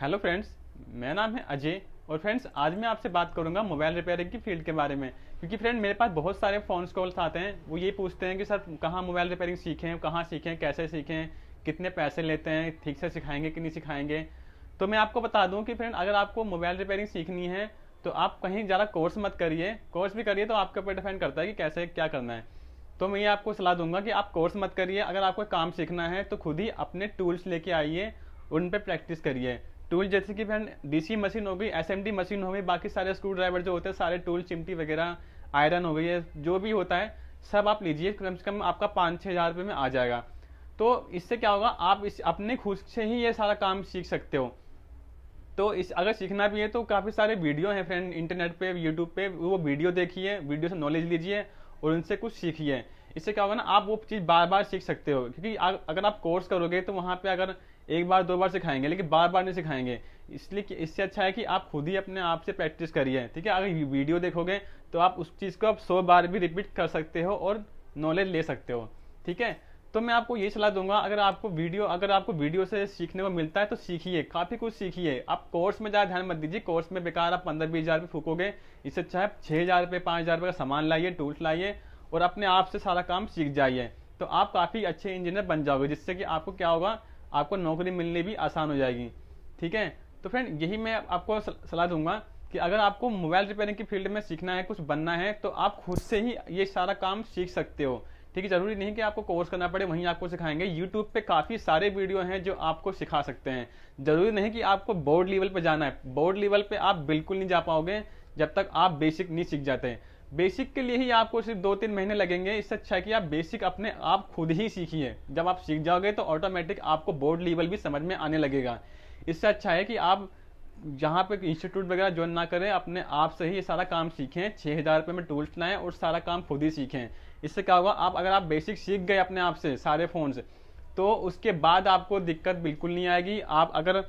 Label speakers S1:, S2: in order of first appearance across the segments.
S1: hello friends मेरा नाम है अजय और फ्रेंड्स आज मैं आपसे बात करूंगा मोबाइल रिपेयरिंग की फील्ड के बारे में क्योंकि फ्रेंड मेरे पास बहुत सारे फ़ोन कॉल्स आते हैं वो ये पूछते हैं कि सर कहाँ मोबाइल रिपेयरिंग सीखें कहाँ सीखें कैसे सीखें कितने पैसे लेते हैं ठीक से सिखाएंगे कि नहीं सिखाएंगे तो मैं आपको बता दूं कि फ्रेंड अगर आपको मोबाइल रिपेयरिंग सीखनी है तो आप कहीं ज़्यादा कोर्स मत करिए कोर्स भी करिए तो आपके ऊपर डिपेंड करता है कि कैसे क्या करना है तो मैं ये आपको सलाह दूंगा कि आप कोर्स मत करिए अगर आपको काम सीखना है तो खुद ही अपने टूल्स लेके आइए उन पर प्रैक्टिस करिए टूल जैसे कि बहन डीसी मशीन हो गई एसएमडी मशीन हो गई बाकी सारे स्क्रू ड्राइवर जो होते हैं सारे टूल चिमटी वगैरह आयरन हो गई है जो भी होता है सब आप लीजिए कम से कम आपका पाँच छः हज़ार रुपये में आ जाएगा तो इससे क्या होगा आप इस अपने खुद से ही ये सारा काम सीख सकते हो तो इस अगर सीखना भी है तो काफ़ी सारे वीडियो हैं फ्रेंड इंटरनेट पे यूट्यूब पे वो वीडियो देखिए वीडियो से नॉलेज लीजिए और उनसे कुछ सीखिए इससे क्या होगा ना आप वो चीज़ बार बार सीख सकते हो क्योंकि अगर आप कोर्स करोगे तो वहाँ पे अगर एक बार दो बार सिखाएंगे लेकिन बार बार नहीं सिखाएंगे इसलिए कि इससे अच्छा है कि आप खुद ही अपने आप से प्रैक्टिस करिए ठीक है अगर वीडियो देखोगे तो आप उस चीज़ को आप सौ बार भी रिपीट कर सकते हो और नॉलेज ले सकते हो ठीक है तो मैं आपको ये सलाह दूंगा अगर आपको वीडियो अगर आपको वीडियो से सीखने को मिलता है तो सीखिए काफ़ी कुछ सीखिए आप कोर्स में ज़्यादा ध्यान मत दीजिए कोर्स में बेकार आप पंद्रह बीस हज़ार रुपये फूकोगे इससे अच्छा है छः हज़ार रुपये पाँच हज़ार रुपये का सामान लाइए टूल्स लाइए और अपने आप से सारा काम सीख जाइए तो आप काफ़ी अच्छे इंजीनियर बन जाओगे जिससे कि आपको क्या होगा आपको नौकरी मिलनी भी आसान हो जाएगी ठीक है तो फ्रेंड यही मैं आपको सलाह दूंगा कि अगर आपको मोबाइल रिपेयरिंग की फील्ड में सीखना है कुछ बनना है तो आप खुद से ही ये सारा काम सीख सकते हो ठीक है जरूरी नहीं कि आपको कोर्स करना पड़े वहीं आपको सिखाएंगे यूट्यूब पे काफ़ी सारे वीडियो हैं जो आपको सिखा सकते हैं जरूरी नहीं कि आपको बोर्ड लेवल पे जाना है बोर्ड लेवल पे आप बिल्कुल नहीं जा पाओगे जब तक आप बेसिक नहीं सीख जाते हैं बेसिक के लिए ही आपको सिर्फ दो तीन महीने लगेंगे इससे अच्छा है कि आप बेसिक अपने आप खुद ही सीखिए जब आप सीख जाओगे तो ऑटोमेटिक आपको बोर्ड लेवल भी समझ में आने लगेगा इससे अच्छा है कि आप जहाँ पे इंस्टीट्यूट वगैरह ज्वाइन ना करें अपने आप से ही सारा काम सीखें छः हज़ार रुपये में टूल्स लाएँ और सारा काम खुद ही सीखें इससे क्या होगा आप अगर आप बेसिक सीख गए अपने आप से सारे फ़ोन से तो उसके बाद आपको दिक्कत बिल्कुल नहीं आएगी आप अगर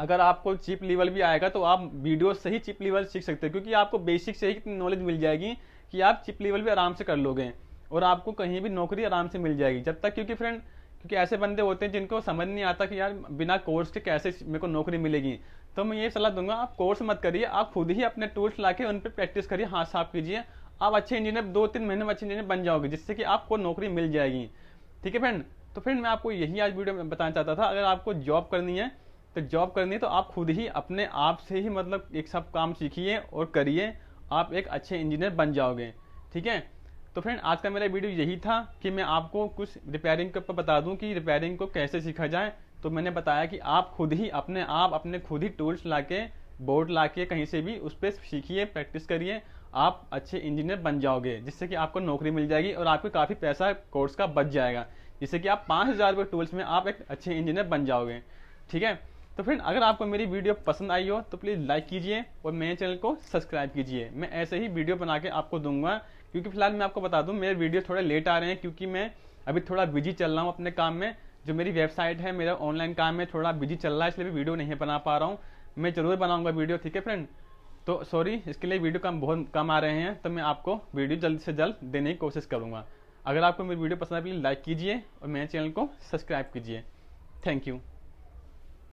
S1: अगर आपको चिप लेवल भी आएगा तो आप वीडियो से ही चिप लेवल सीख सकते हो क्योंकि आपको बेसिक से ही नॉलेज मिल जाएगी कि आप चिप लेवल भी आराम से कर लोगे और आपको कहीं भी नौकरी आराम से मिल जाएगी जब तक क्योंकि फ्रेंड क्योंकि ऐसे बंदे होते हैं जिनको समझ नहीं आता कि यार बिना कोर्स के कैसे मेरे को नौकरी मिलेगी तो मैं ये सलाह दूंगा आप कोर्स मत करिए आप खुद ही अपने टूल्स ला के उन पर प्रैक्टिस करिए हाथ साफ कीजिए आप अच्छे इंजीनियर दो तीन महीने में अच्छे इंजीनियर बन जाओगे जिससे कि आपको नौकरी मिल जाएगी ठीक है फ्रेंड तो फ्रेंड मैं आपको यही आज वीडियो में बताना चाहता था अगर आपको जॉब करनी है तो जॉब करनी है तो आप खुद ही अपने आप से ही मतलब एक सब काम सीखिए और करिए आप एक अच्छे इंजीनियर बन जाओगे ठीक है तो फ्रेंड आज का मेरा वीडियो यही था कि मैं आपको कुछ रिपेयरिंग के ऊपर बता दूं कि रिपेयरिंग को कैसे सीखा जाए तो मैंने बताया कि आप खुद ही अपने आप अपने खुद ही टूल्स ला के बोर्ड ला के कहीं से भी उस पर सीखिए प्रैक्टिस करिए आप अच्छे इंजीनियर बन जाओगे जिससे कि आपको नौकरी मिल जाएगी और आपको काफ़ी पैसा कोर्स का बच जाएगा जिससे कि आप पाँच हज़ार रुपये टूल्स में आप एक अच्छे इंजीनियर बन जाओगे ठीक है तो फ्रेंड अगर आपको मेरी वीडियो पसंद आई हो तो प्लीज़ लाइक कीजिए और मेरे चैनल को सब्सक्राइब कीजिए मैं ऐसे ही वीडियो बना के आपको दूंगा क्योंकि फिलहाल मैं आपको बता दूं मेरे वीडियो थोड़े लेट आ रहे हैं क्योंकि मैं अभी थोड़ा बिजी चल रहा हूँ अपने काम में जो मेरी वेबसाइट है मेरा ऑनलाइन काम है थोड़ा बिजी चल रहा है इसलिए वीडियो नहीं बना पा रहा हूँ मैं जरूर बनाऊंगा वीडियो ठीक है फ्रेंड तो सॉरी इसके लिए वीडियो कम बहुत कम आ रहे हैं तो मैं आपको वीडियो जल्द से जल्द देने की कोशिश करूँगा अगर आपको मेरी वीडियो पसंद आई प्लीज़ लाइक कीजिए और मेरे चैनल को सब्सक्राइब कीजिए थैंक यू